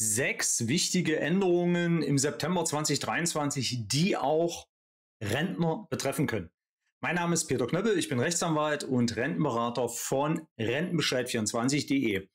sechs wichtige Änderungen im September 2023, die auch Rentner betreffen können. Mein Name ist Peter Knöppel, ich bin Rechtsanwalt und Rentenberater von Rentenbescheid24.de.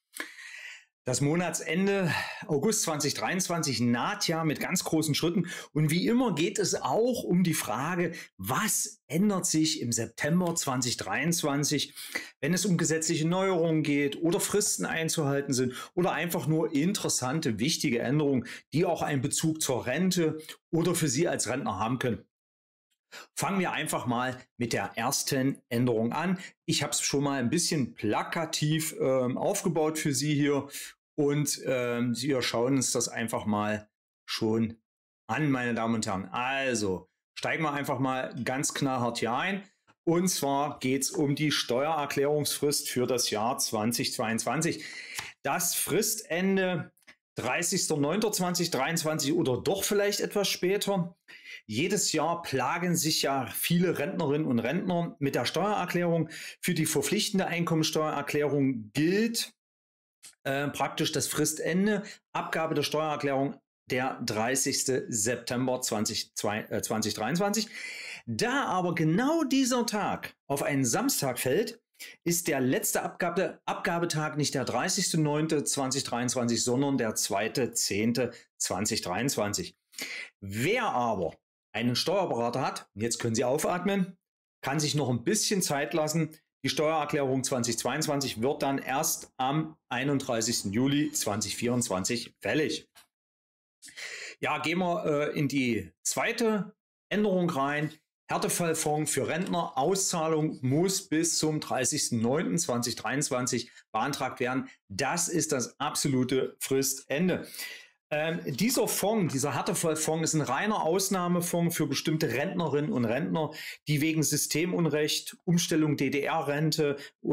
Das Monatsende August 2023 naht ja mit ganz großen Schritten und wie immer geht es auch um die Frage, was ändert sich im September 2023, wenn es um gesetzliche Neuerungen geht oder Fristen einzuhalten sind oder einfach nur interessante, wichtige Änderungen, die auch einen Bezug zur Rente oder für Sie als Rentner haben können. Fangen wir einfach mal mit der ersten Änderung an. Ich habe es schon mal ein bisschen plakativ ähm, aufgebaut für Sie hier und ähm, wir schauen uns das einfach mal schon an, meine Damen und Herren. Also steigen wir einfach mal ganz knallhart hier ein. Und zwar geht es um die Steuererklärungsfrist für das Jahr 2022. Das Fristende 30.09.2023 oder doch vielleicht etwas später. Jedes Jahr plagen sich ja viele Rentnerinnen und Rentner mit der Steuererklärung. Für die verpflichtende Einkommensteuererklärung gilt äh, praktisch das Fristende, Abgabe der Steuererklärung der 30. September 20, 2023. Äh, da aber genau dieser Tag auf einen Samstag fällt, ist der letzte Abgabe, Abgabetag nicht der 30.09.2023, sondern der 2.10.2023. Wer aber einen Steuerberater hat, jetzt können Sie aufatmen, kann sich noch ein bisschen Zeit lassen. Die Steuererklärung 2022 wird dann erst am 31. Juli 2024 fällig. Ja, gehen wir äh, in die zweite Änderung rein. Härtefallfonds für Rentner. Auszahlung muss bis zum 30.09.2023 beantragt werden. Das ist das absolute Fristende. Ähm, dieser Fonds, dieser Härtefallfonds, ist ein reiner Ausnahmefonds für bestimmte Rentnerinnen und Rentner, die wegen Systemunrecht, Umstellung DDR-Rente äh,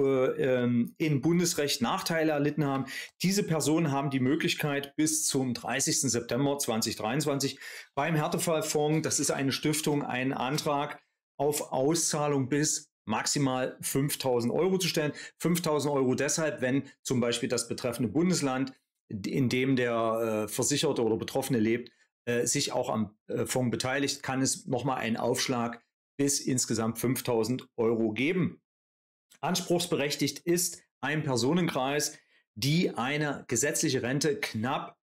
ähm, in Bundesrecht Nachteile erlitten haben. Diese Personen haben die Möglichkeit, bis zum 30. September 2023 beim Härtefallfonds, das ist eine Stiftung, einen Antrag auf Auszahlung bis maximal 5000 Euro zu stellen. 5000 Euro deshalb, wenn zum Beispiel das betreffende Bundesland in dem der äh, Versicherte oder Betroffene lebt, äh, sich auch am äh, Fonds beteiligt, kann es nochmal einen Aufschlag bis insgesamt 5000 Euro geben. Anspruchsberechtigt ist ein Personenkreis, die eine gesetzliche Rente knapp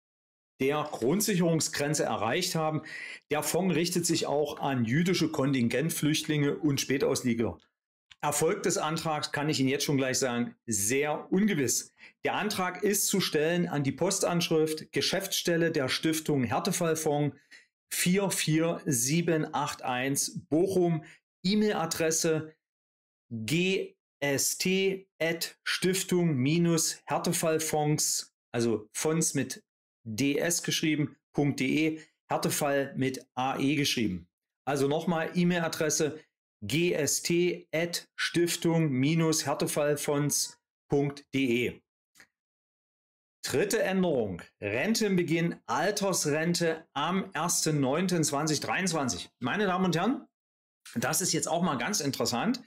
der Grundsicherungsgrenze erreicht haben. Der Fonds richtet sich auch an jüdische Kontingentflüchtlinge und Spätausliegler Erfolg des Antrags kann ich Ihnen jetzt schon gleich sagen, sehr ungewiss. Der Antrag ist zu stellen an die Postanschrift Geschäftsstelle der Stiftung Härtefallfonds 44781 Bochum, E-Mail-Adresse gst.stiftung-härtefallfonds, also Fonds mit ds geschrieben.de, Härtefall mit ae geschrieben. Also nochmal E-Mail-Adresse gst.stiftung-härtefallfonds.de. Dritte Änderung. Rentenbeginn, Altersrente am 1.9.2023. Meine Damen und Herren, das ist jetzt auch mal ganz interessant.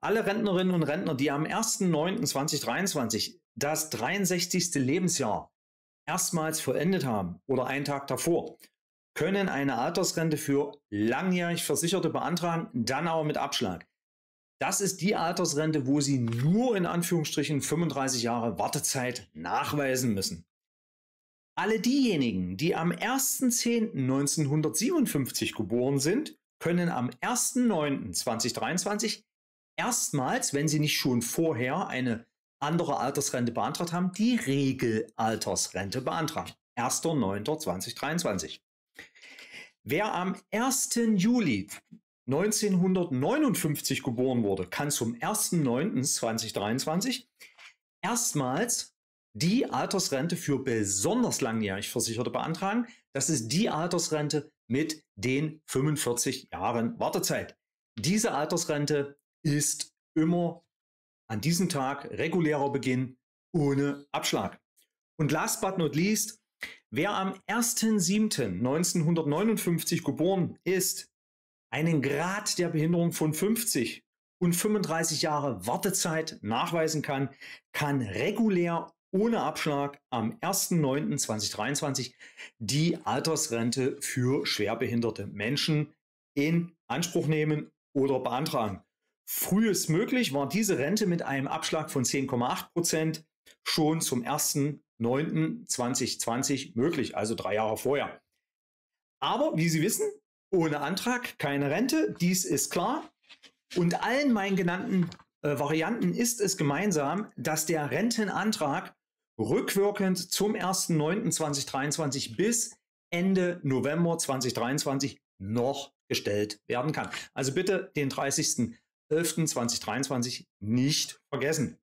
Alle Rentnerinnen und Rentner, die am 1.9.2023 das 63. Lebensjahr erstmals vollendet haben oder einen Tag davor können eine Altersrente für langjährig Versicherte beantragen, dann aber mit Abschlag. Das ist die Altersrente, wo Sie nur in Anführungsstrichen 35 Jahre Wartezeit nachweisen müssen. Alle diejenigen, die am 1.10.1957 geboren sind, können am 1.9.2023 erstmals, wenn sie nicht schon vorher eine andere Altersrente beantragt haben, die Regelaltersrente beantragen. 1.9.2023. Wer am 1. Juli 1959 geboren wurde, kann zum 1.9.2023 erstmals die Altersrente für besonders langjährig Versicherte beantragen. Das ist die Altersrente mit den 45 Jahren Wartezeit. Diese Altersrente ist immer an diesem Tag regulärer Beginn ohne Abschlag. Und last but not least, Wer am 1.7.1959 geboren ist, einen Grad der Behinderung von 50 und 35 Jahre Wartezeit nachweisen kann, kann regulär ohne Abschlag am 1.9.2023 die Altersrente für schwerbehinderte Menschen in Anspruch nehmen oder beantragen. Frühestmöglich war diese Rente mit einem Abschlag von 10,8 Prozent schon zum 1. 9.2020 möglich, also drei Jahre vorher. Aber wie Sie wissen, ohne Antrag keine Rente, dies ist klar. Und allen meinen genannten äh, Varianten ist es gemeinsam, dass der Rentenantrag rückwirkend zum 1.9.2023 bis Ende November 2023 noch gestellt werden kann. Also bitte den 30.11.2023 nicht vergessen.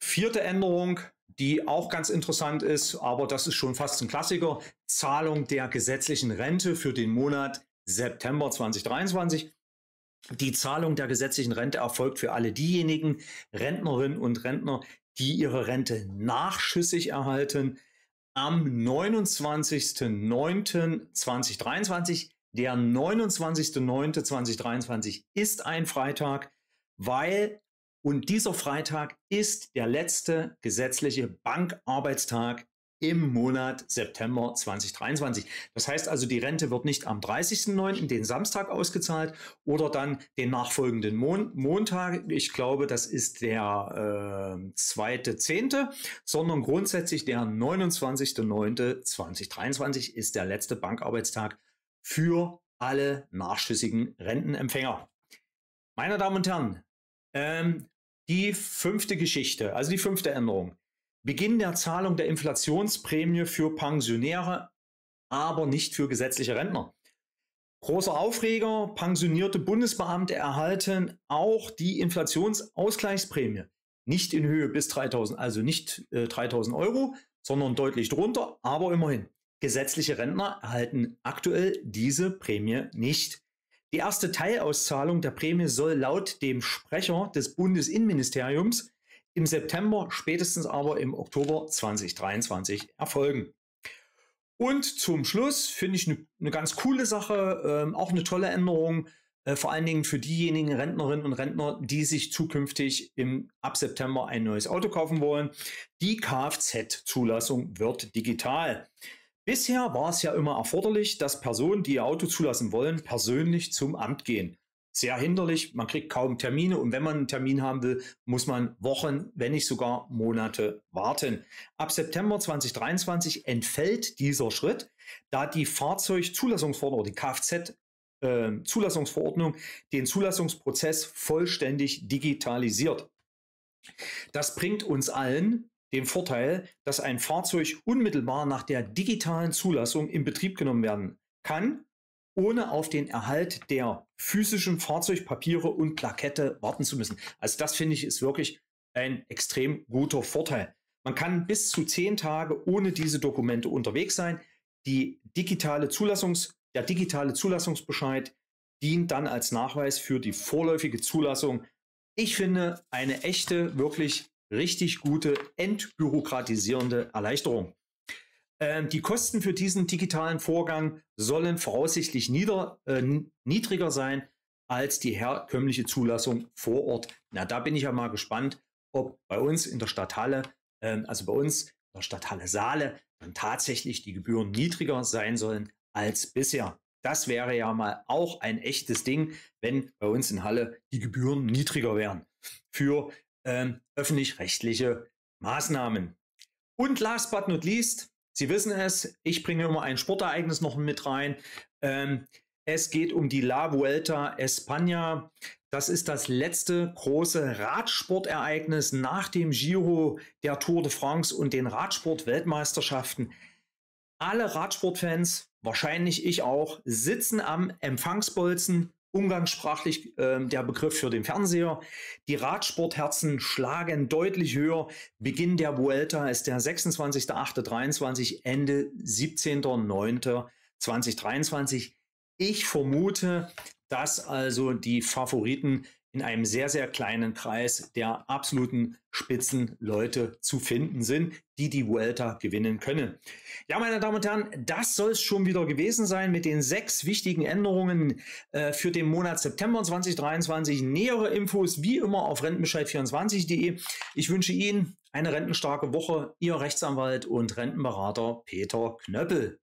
Vierte Änderung die auch ganz interessant ist, aber das ist schon fast ein Klassiker. Zahlung der gesetzlichen Rente für den Monat September 2023. Die Zahlung der gesetzlichen Rente erfolgt für alle diejenigen Rentnerinnen und Rentner, die ihre Rente nachschüssig erhalten, am 29.09.2023. Der 29.09.2023 ist ein Freitag, weil und dieser Freitag ist der letzte gesetzliche Bankarbeitstag im Monat September 2023. Das heißt also, die Rente wird nicht am 30.09., den Samstag ausgezahlt oder dann den nachfolgenden Mon Montag. Ich glaube, das ist der äh, zweite sondern grundsätzlich der 29.09.2023 ist der letzte Bankarbeitstag für alle nachschüssigen Rentenempfänger. Meine Damen und Herren, ähm, die fünfte Geschichte, also die fünfte Änderung. Beginn der Zahlung der Inflationsprämie für Pensionäre, aber nicht für gesetzliche Rentner. Großer Aufreger, pensionierte Bundesbeamte erhalten auch die Inflationsausgleichsprämie. Nicht in Höhe bis 3000, also nicht äh, 3000 Euro, sondern deutlich drunter, aber immerhin. Gesetzliche Rentner erhalten aktuell diese Prämie nicht. Die erste Teilauszahlung der Prämie soll laut dem Sprecher des Bundesinnenministeriums im September, spätestens aber im Oktober 2023 erfolgen. Und zum Schluss finde ich eine ne ganz coole Sache, ähm, auch eine tolle Änderung, äh, vor allen Dingen für diejenigen Rentnerinnen und Rentner, die sich zukünftig im, ab September ein neues Auto kaufen wollen. Die Kfz-Zulassung wird digital. Bisher war es ja immer erforderlich, dass Personen, die ihr Auto zulassen wollen, persönlich zum Amt gehen. Sehr hinderlich, man kriegt kaum Termine und wenn man einen Termin haben will, muss man Wochen, wenn nicht sogar Monate warten. Ab September 2023 entfällt dieser Schritt, da die Fahrzeugzulassungsverordnung, die Kfz-Zulassungsverordnung, ähm, den Zulassungsprozess vollständig digitalisiert. Das bringt uns allen den Vorteil, dass ein Fahrzeug unmittelbar nach der digitalen Zulassung in Betrieb genommen werden kann, ohne auf den Erhalt der physischen Fahrzeugpapiere und Plakette warten zu müssen. Also das finde ich ist wirklich ein extrem guter Vorteil. Man kann bis zu zehn Tage ohne diese Dokumente unterwegs sein. Die digitale Zulassungs, der digitale Zulassungsbescheid dient dann als Nachweis für die vorläufige Zulassung. Ich finde eine echte, wirklich richtig gute, entbürokratisierende Erleichterung. Ähm, die Kosten für diesen digitalen Vorgang sollen voraussichtlich nieder, äh, niedriger sein als die herkömmliche Zulassung vor Ort. Na, da bin ich ja mal gespannt, ob bei uns in der Stadthalle, ähm, also bei uns in der Stadthalle Saale, dann tatsächlich die Gebühren niedriger sein sollen als bisher. Das wäre ja mal auch ein echtes Ding, wenn bei uns in Halle die Gebühren niedriger wären für ähm, öffentlich-rechtliche Maßnahmen. Und last but not least, Sie wissen es, ich bringe immer ein Sportereignis noch mit rein. Ähm, es geht um die La Vuelta España. Das ist das letzte große Radsportereignis nach dem Giro der Tour de France und den Radsport-Weltmeisterschaften. Alle Radsportfans, wahrscheinlich ich auch, sitzen am Empfangsbolzen umgangssprachlich äh, der Begriff für den Fernseher. Die Radsportherzen schlagen deutlich höher. Beginn der Vuelta ist der 26.08.23, Ende 17.09.2023. Ich vermute, dass also die Favoriten in einem sehr, sehr kleinen Kreis der absoluten Spitzenleute zu finden sind, die die Vuelta gewinnen können. Ja, meine Damen und Herren, das soll es schon wieder gewesen sein mit den sechs wichtigen Änderungen äh, für den Monat September 2023. Nähere Infos wie immer auf rentenbescheid24.de. Ich wünsche Ihnen eine rentenstarke Woche. Ihr Rechtsanwalt und Rentenberater Peter Knöppel.